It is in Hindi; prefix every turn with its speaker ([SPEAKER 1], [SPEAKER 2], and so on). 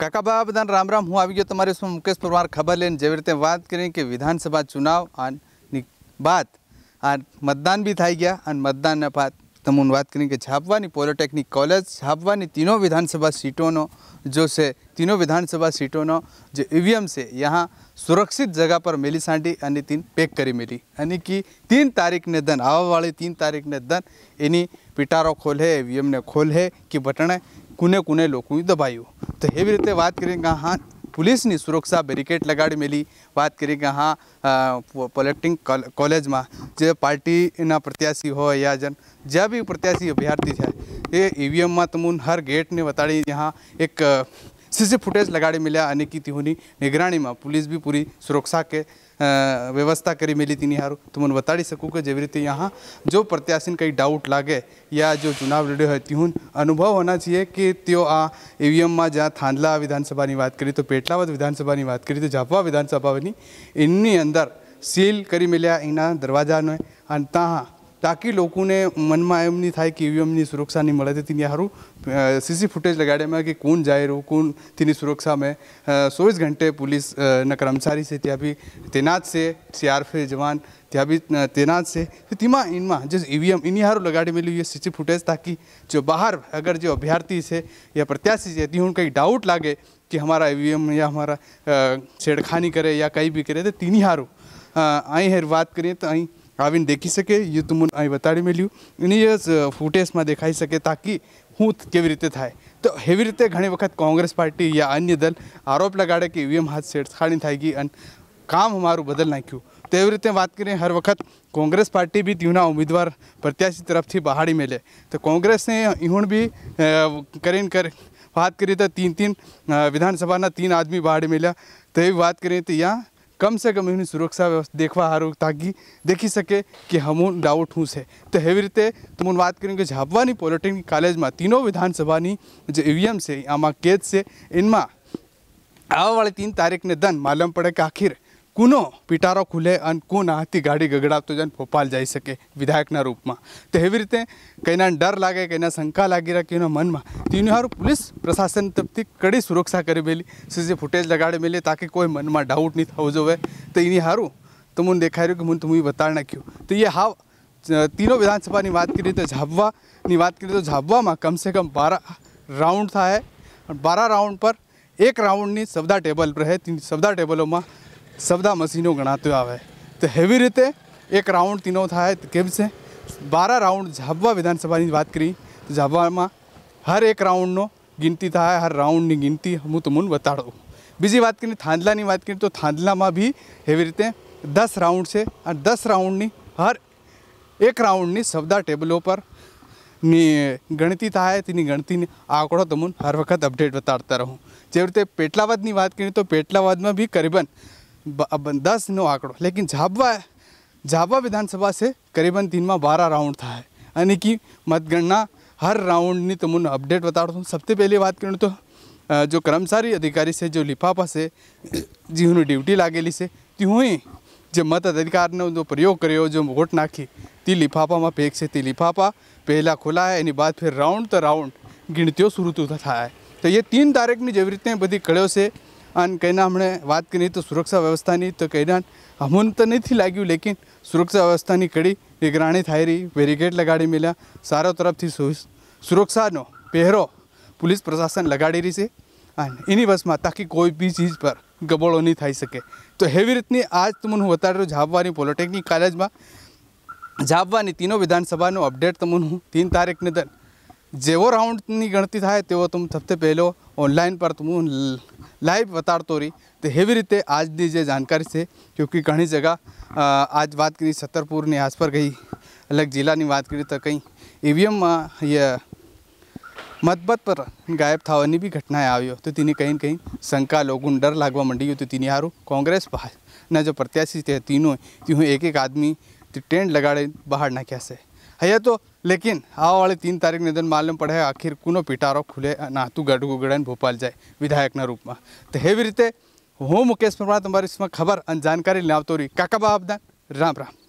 [SPEAKER 1] काका बाबाबदान राम राम हूँ आ गया तुम्हारे शो मुकेश परमार खबर लेने जी रीते बात करें कि विधानसभा चुनाव आ बात आ मतदान भी थी गया मतदान ने बाद तमुन बात करें कि झापवा पॉलिटेक्निक कॉलेज झापवा तीनों विधानसभा सीटों जो से तीनों विधानसभा सीटों जो ईवीएम से यहाँ सुरक्षित जगह पर मिली सांडी और तीन पेक कर मिली यानि कि तीन तारीख ने दन आवा तीन तारीख ने दन एनी पिटारो खोल है ईवीएम ने खोल है कि बटने કુને કુને લોકોએ દબાયું તો એવી રીતે વાત કરીએ કે હા પોલીસની સુરક્ષા બેરિકેડ લગાડી મેલી વાત કરી કે હા પોલિટિંગ કોલેજમાં જે પાર્ટીના પ્રત્યાશી હોય યા જન જ્યાં બી પ્રત્યાશી અભ્યાર્થી છે એ ઈવીએમમાં તમને હર ગેટને બતાડી ત્યાં એક સીસી ફૂટેજ લગાડી મળ્યા અને કીધી હોની નિગરાણીમાં પોલીસ બી પૂરી સુરક્ષા કે વ્યવસ્થા કરી મેલી તેની સારું તો મને બતાડી શકું કે જેવી રીતે અહીંયા જો પ્રત્યાશીને કંઈ ડાઉટ લાગે યા જો ચુનાવ લડ્યો હોય તેવું અનુભવ હોના છીએ કે તેઓ આ ઈવીએમમાં જ્યાં થાંડલા વિધાનસભાની વાત કરી તો પેટલાવદ વિધાનસભાની વાત કરી તો ઝાપવા વિધાનસભાની એમની અંદર સીલ કરી મેળ્યા એના દરવાજાને અને ત્યાં ताकि लोग ने मन में एम नहीं थे कि ईवीएम की सुरक्षा नहीं मिले तीन तिन्हारू सीसी फुटेज लगाड़े में कि कौन जाए रो कौन तीन सुरक्षा में चौबीस घंटे पुलिस न कर्मचारी से त्या भी तैनात से सी आर सीआरएफ जवान त्या भी तैनात से तीमा इनमा जिस ईवीएम इनिहारू लगाड़े में लिए सीसी फूटेज ताकि जो बाहर अगर जो अभ्यर्थी से या प्रत्याशी से तीन कहीं डाउट लागे कि हमारा ई या हमारा छेड़खानी करे या कहीं भी करे तो तीन आई अँ बात करें तो अँ आवीन देखी सके ये तो अँ बताड़ी मिलू इनी फूटेज में देखाई सके ताकि हूँ के रीते थाय तो हेवी रीते घनी वक्त कांग्रेस पार्टी या अन्य दल आरोप लगाड़े कि ईवीएम हाथ सेड़छाड़ी थाई गई अन काम हमारू बदल नाख्यू तो ये रीते बात करें हर वक्त कांग्रेस पार्टी भी तीवना उम्मीदवार प्रत्याशी तरफ थी बहाड़ी मिले तो कांग्रेस ने इन भी करें कर तो तो बात करें तो तीन तीन विधानसभा तीन आदमी बहाड़ी मिले तो ये बात करें तो यहाँ કમ સે કમ એની સુરક્ષા વ્યવસ્થા દેખવા સારું તાકી દેખી શકે કે હમું ડાઉટ હું છે તો એવી રીતે હું વાત કરીને કે ઝાપવાની પોલિટેકનિક કોલેજમાં તીનો વિધાનસભાની જે ઈવીએમ છે આમાં કેદ છે એમાં આવવાવાળી તીન તારીખને દન માલમ પડે કે આખીર કુનો પિટારો ખુલે અને કુન હાથી ગાડી ગગડાવતો જઈને ભોપાલ જઈ શકે વિધાયકના રૂપમાં તો એવી રીતે કંઈના ડર લાગે કંઈના શંકા લાગી રહે કોઈના મનમાં તેની હારું પોલીસ પ્રશાસન તરફથી કડી સુરક્ષા કરી મેલી સીસી ફૂટેજ લગાડી મેલી તાકી કોઈ મનમાં ડાઉટ નહીં થવો જોવે તો એની હારું તો મને દેખાઈ રહ્યું કે મને તમે બતાડ નાખ્યું તો એ હાવ तीनों विधानसभा की बात करिए तो झाबवा की बात करिए तो झाबवा में कम से कम बारह राउंड था है और बारह राउंड पर एक राउंड ની સબદા ટેબલ પર હે સબદા ટેબલોમાં सबदा मशीनों गणाते आवे तो हेवी रीते एक राउंड तीनों थाय तो के बारह राउंड झाबा विधानसभा की बात करी तो झाबवा में हर एक राउंड गिनती थाय हर राउंड गिनती हूँ तुम बताड़ू बीजी बात करें थांदला की बात करें तो थांदला में भी हेवी रीते दस राउंड से दस राउंड हर एक राउंड सबदा टेबलों पर गणती थाय गणती आंकड़ों तुम हर वक्त अपडेट बताड़ता रहूँ जीव रीते पेटलावाद की बात करें तो पेटलावाद में भी करीबन दस नो आंकड़ो लेकिन झाबवा झाबवा विधानसभा से करीबन तीन में बारह राउंड था यानी कि मतगणना हर राउंड ने तुम तो अपडेट बता रहा सबसे पहले बात करूँ तो जो कर्मचारी अधिकारी से जो लिफाफा से जिन्होंने ड्यूटी लागेली से तीहूँ जो मत अधिकार ने जो प्रयोग करो जो वोट नाखी ती लिफाफा में फेंक से ती लिफाफा पहला खुला है यानी बाद फिर राउंड तो राउंड गिनती शुरू तो था है तो ये तीन तारीख ने जीव रीतने बधी कड़ो से અને કઈના હમણે વાત કરી તો સુરક્ષા વ્યવસ્થાની તો કઈના હમણ તો નથી લાગ્યું લેકિન સુરક્ષા વ્યવસ્થાની કડી નિગરાણી થઈ રહી બેરિકેડ લગાડી મળ્યા સારો તરફથી સુરક્ષાનો પહેરો પોલીસ પ્રશાસન લગાડી રહી છે અને એની બસમાં તાકી કોઈ બી ચીજ પર ગબોળો નહીં થઈ શકે તો એવી રીતની આજ તમને હું બતાડી રહ્યો ઝાપવાની પોલિટેકનિક કોલેજમાં ઝાપવાની તીનો વિધાનસભાનો અપડેટ તમને હું તીન તારીખને દર જેવો રાઉન્ડની ગણતી થાય તેવો તમે સૌથી પહેલો ઓનલાઈન પર તમે लाइव बताड़ो रही तो हेवी रीते आज की जो जानकारी से क्योंकि घनी जगह आज बात करी सत्तरपुर ने आस पर कहीं अलग जिला की बात करी तो कहीं ईवीएम ये मतबत पर गायब था भी घटनाएं आई तो तीन कहीं कहीं शंका लोगों डर लगवा मंडी तो तीन हारू कांग्रेस ना जो प्रत्याशी थे तीनों तीन एक एक आदमी टेंट लगाड़े बाहर ना कैसे है तो लेकिन आ वाले तीन तारीख निधन मालूम पड़े आखिर कोनो पिटारो खुले नातू गढ़गुगड़न भोपाल जाए विधायक ना रूप में तो हेवी रीते हूँ मुकेश परमार तुम्हारी इसमें खबर अन जानकारी लावतो रही काका बाबदान राम राम